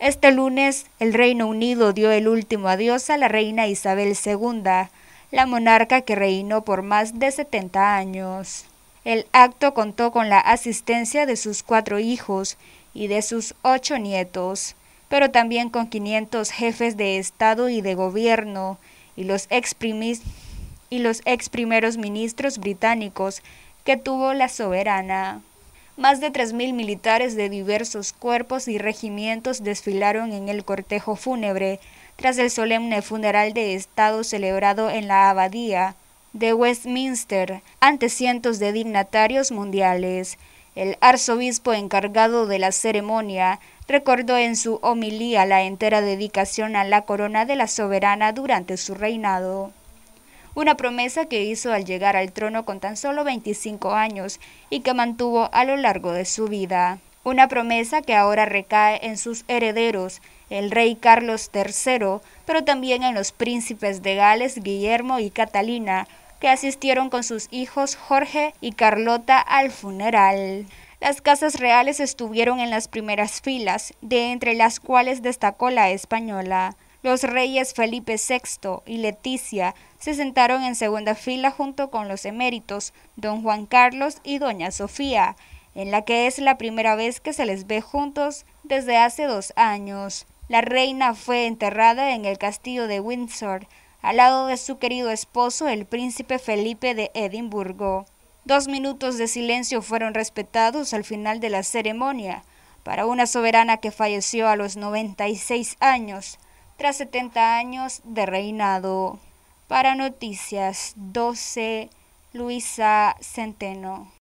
Este lunes, el Reino Unido dio el último adiós a la reina Isabel II, la monarca que reinó por más de 70 años. El acto contó con la asistencia de sus cuatro hijos y de sus ocho nietos, pero también con 500 jefes de Estado y de Gobierno y los ex, y los ex primeros ministros británicos que tuvo la soberana más de 3.000 militares de diversos cuerpos y regimientos desfilaron en el cortejo fúnebre, tras el solemne funeral de Estado celebrado en la abadía de Westminster ante cientos de dignatarios mundiales. El arzobispo encargado de la ceremonia recordó en su homilía la entera dedicación a la corona de la soberana durante su reinado una promesa que hizo al llegar al trono con tan solo 25 años y que mantuvo a lo largo de su vida. Una promesa que ahora recae en sus herederos, el rey Carlos III, pero también en los príncipes de Gales Guillermo y Catalina, que asistieron con sus hijos Jorge y Carlota al funeral. Las casas reales estuvieron en las primeras filas, de entre las cuales destacó la española. Los reyes Felipe VI y Leticia se sentaron en segunda fila junto con los eméritos, don Juan Carlos y doña Sofía, en la que es la primera vez que se les ve juntos desde hace dos años. La reina fue enterrada en el castillo de Windsor, al lado de su querido esposo, el príncipe Felipe de Edimburgo. Dos minutos de silencio fueron respetados al final de la ceremonia para una soberana que falleció a los 96 años tras 70 años de reinado. Para Noticias 12, Luisa Centeno.